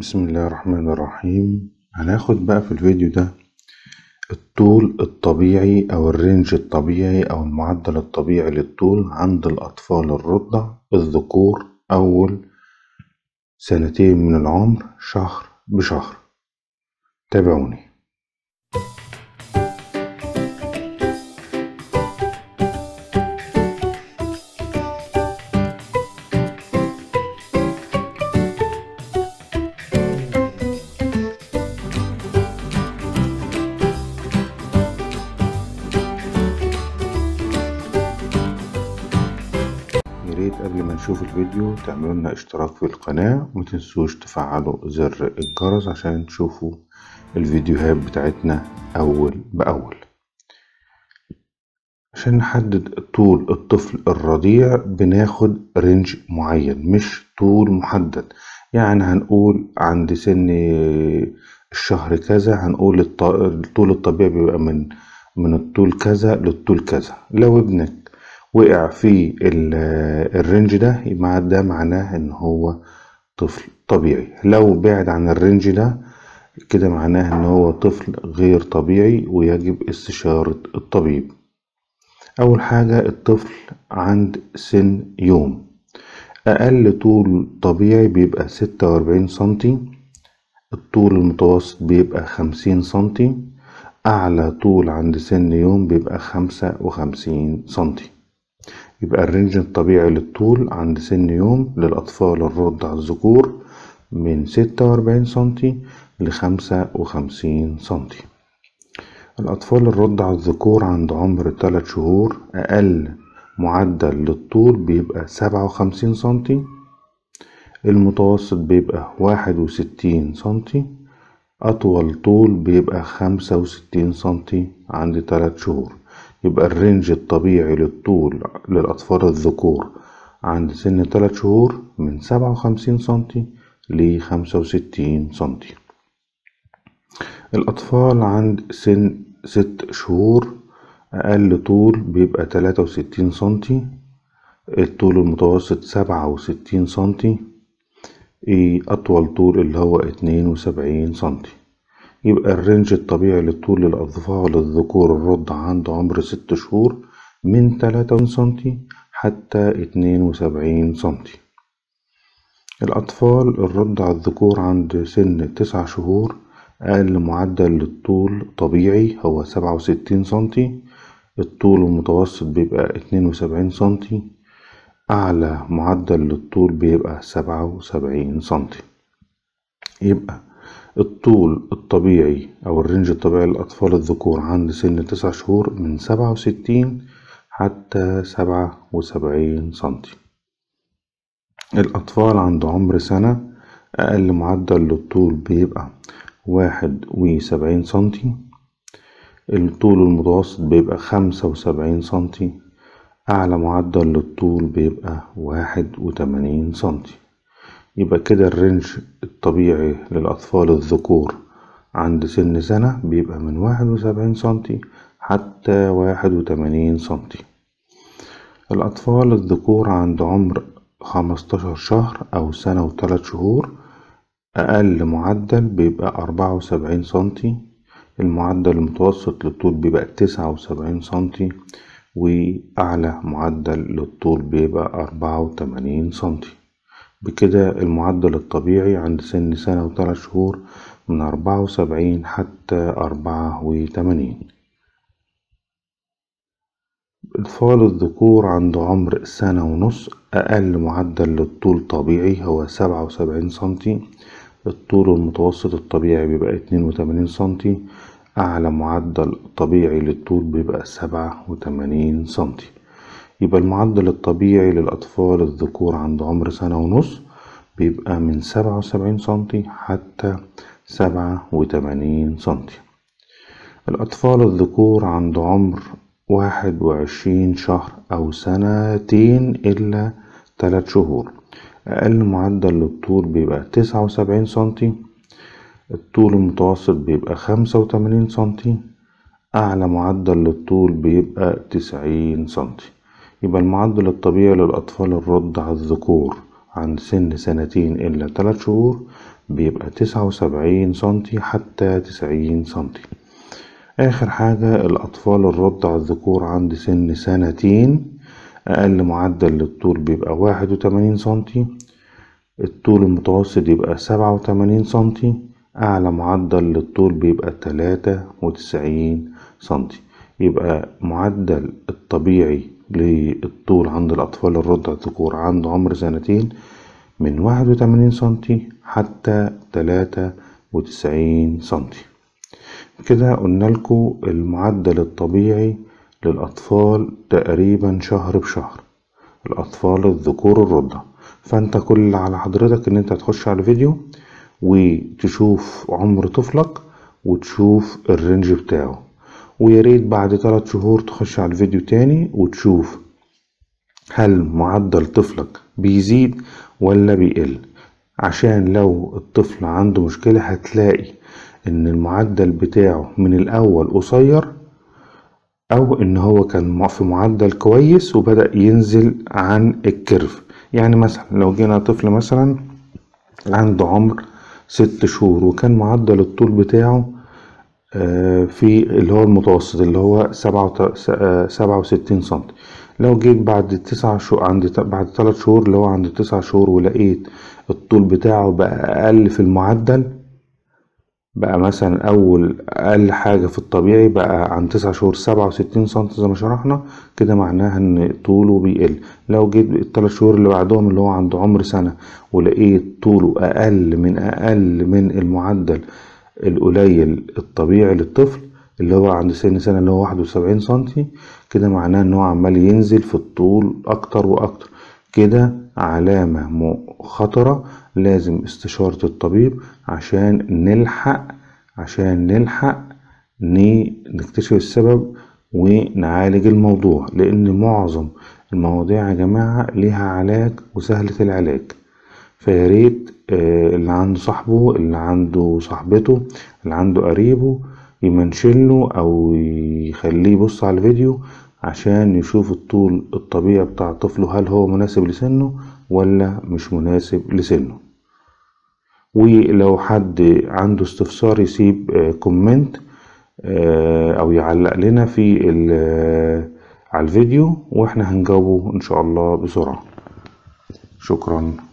بسم الله الرحمن الرحيم هناخد بقى في الفيديو ده الطول الطبيعي او الرينج الطبيعي او المعدل الطبيعي للطول عند الاطفال الرضع الذكور اول سنتين من العمر شهر بشهر تابعوني تشوفوا الفيديو تعملوا لنا اشتراك في القناة ومتنسوش تفعلوا زر الجرس عشان تشوفوا الفيديوهات بتاعتنا أول بأول عشان نحدد طول الطفل الرضيع بناخد رينج معين مش طول محدد يعني هنقول عند سن الشهر كذا هنقول الطول الطبيعي بيبقى من من الطول كذا للطول كذا لو ابنك وقع في الرينج ده يبقى ده معناه ان هو طفل طبيعي لو بعد عن الرينج ده كده معناه ان هو طفل غير طبيعي ويجب استشارة الطبيب اول حاجة الطفل عند سن يوم اقل طول طبيعي بيبقى ستة واربعين سنتي الطول المتوسط بيبقى خمسين سنتي اعلى طول عند سن يوم بيبقى خمسة وخمسين سنتي يبقى الرينج الطبيعي للطول عند سن يوم للأطفال الرضع الذكور من ستة وأربعين سنتي لخمسة وخمسين سنتي الأطفال الرضع الذكور عند عمر تلات شهور أقل معدل للطول بيبقى سبعة وخمسين سنتي المتوسط بيبقى واحد وستين سنتي أطول طول بيبقى خمسة وستين سنتي عند تلات شهور يبقى الرينج الطبيعي للطول للأطفال الذكور عند سن 3 شهور من 57 سنتي ل 65 سنتي الأطفال عند سن 6 شهور أقل طول بيبقى 63 سنتي الطول المتوسط 67 سنتي أطول طول اللي هو 72 سنتي يبقى الرينج الطبيعي للطول للأطفال الذكور الرضع عند عمر ست شهور من تلاتة سنتي حتى اتنين وسبعين سنتي الأطفال الرضع الذكور عند سن تسع شهور أقل معدل للطول طبيعي هو سبعة وستين سنتي الطول المتوسط بيبقى وسبعين سنتي أعلى معدل للطول بيبقى وسبعين سنتي يبقى الطول الطبيعي أو الرنج الطبيعي للأطفال الذكور عند سن تسع شهور من سبعة وستين حتى سبعة وسبعين سنتي الأطفال عند عمر سنة أقل معدل للطول بيبقى واحد وسبعين سنتي الطول المتوسط بيبقى خمسة وسبعين سنتي أعلى معدل للطول بيبقى واحد وتمانين سنتي يبقى كده الرينج الطبيعي للأطفال الذكور عند سن سنة بيبقى من واحد وسبعين سنتي حتى واحد وتمانين سنتي الأطفال الذكور عند عمر خمستاشر شهر أو سنة وثلاث شهور أقل معدل بيبقى أربعة وسبعين سنتي المعدل المتوسط للطول بيبقى تسعة وسبعين سنتي وأعلى معدل للطول بيبقى أربعة وتمانين سنتي بكده المعدل الطبيعي عند سن سنة وثلاث شهور من أربعة وسبعين حتى أربعة وتمانين أطفال الذكور عند عمر سنة ونص أقل معدل للطول طبيعي هو سبعة وسبعين سنتي الطول المتوسط الطبيعي بيبقى اتنين وتمانين سنتي أعلى معدل طبيعي للطول بيبقى سبعة وتمانين سنتي يبقى المعدل الطبيعي للأطفال الذكور عند عمر سنة ونص بيبقى من سبعة وسبعين سنتي حتى سبعة وتمانين سنتي الأطفال الذكور عند عمر واحد وعشرين شهر أو سنتين إلا تلات شهور أقل معدل للطول بيبقى تسعة وسبعين سنتي الطول المتوسط بيبقى خمسة وتمانين سنتي أعلى معدل للطول بيبقى تسعين سنتي يبقى المعدل الطبيعي للأطفال الرضع الذكور عن سن سنتين إلا تلات شهور بيبقى تسعة وسبعين سنتي حتى تسعين سنتي آخر حاجة الأطفال الرضع الذكور عند سن سنتين أقل معدل للطول بيبقى واحد وتمانين سنتي الطول المتوسط يبقى سبعة وتمانين سنتي أعلى معدل للطول بيبقى تلاتة وتسعين سنتي يبقى معدل الطبيعي للطول عند الأطفال الرضع الذكور عند عمر سنتين من واحد وتمانين سنتي حتى تلاتة وتسعين سنتي كده قلنا لكم المعدل الطبيعي للأطفال تقريبا شهر بشهر الأطفال الذكور الرضع فأنت كل على حضرتك إن أنت تخش على الفيديو وتشوف عمر طفلك وتشوف الرينج بتاعه وياريت بعد تلات شهور تخش على الفيديو تاني وتشوف هل معدل طفلك بيزيد ولا بيقل عشان لو الطفل عنده مشكلة هتلاقي ان المعدل بتاعه من الاول قصير او ان هو كان في معدل كويس وبدأ ينزل عن الكيرف يعني مثلا لو جينا طفل مثلا عنده عمر ست شهور وكان معدل الطول بتاعه آه، في اللي هو المتوسط اللي هو سبعة آه، سبعة وستين سنتي لو جيت بعد تسعة شهور عند بعد تلات شهور اللي هو عند تسعة شهور ولقيت الطول بتاعه بقى أقل في المعدل بقى مثلا أول أقل حاجة في الطبيعي بقى عن تسعة شهور سبعة وستين سنتي زي ما شرحنا كده معناها إن طوله بيقل لو جيت التلات شهور اللي بعدهم اللي هو عند عمر سنة ولقيت طوله أقل من أقل من المعدل القليل الطبيعي للطفل اللي هو عند سن سنة اللي هو واحد وسبعين سنتي كده معناه ان هو عمال ينزل في الطول اكتر واكتر كده علامة خطرة لازم استشارة الطبيب عشان نلحق عشان نلحق نكتشف السبب ونعالج الموضوع لان معظم المواضيع يا جماعة ليها علاج وسهلة العلاج فيا ريت آه، اللي عنده صاحبه اللي عنده صاحبته اللي عنده قريبه يمنشله او يخليه يبص على الفيديو عشان يشوف الطول الطبيعي بتاع طفله هل هو مناسب لسنه ولا مش مناسب لسنه ولو حد عنده استفسار يسيب آه، كومنت آه، او يعلق لنا في على الفيديو واحنا هنجاوبه ان شاء الله بسرعة شكرا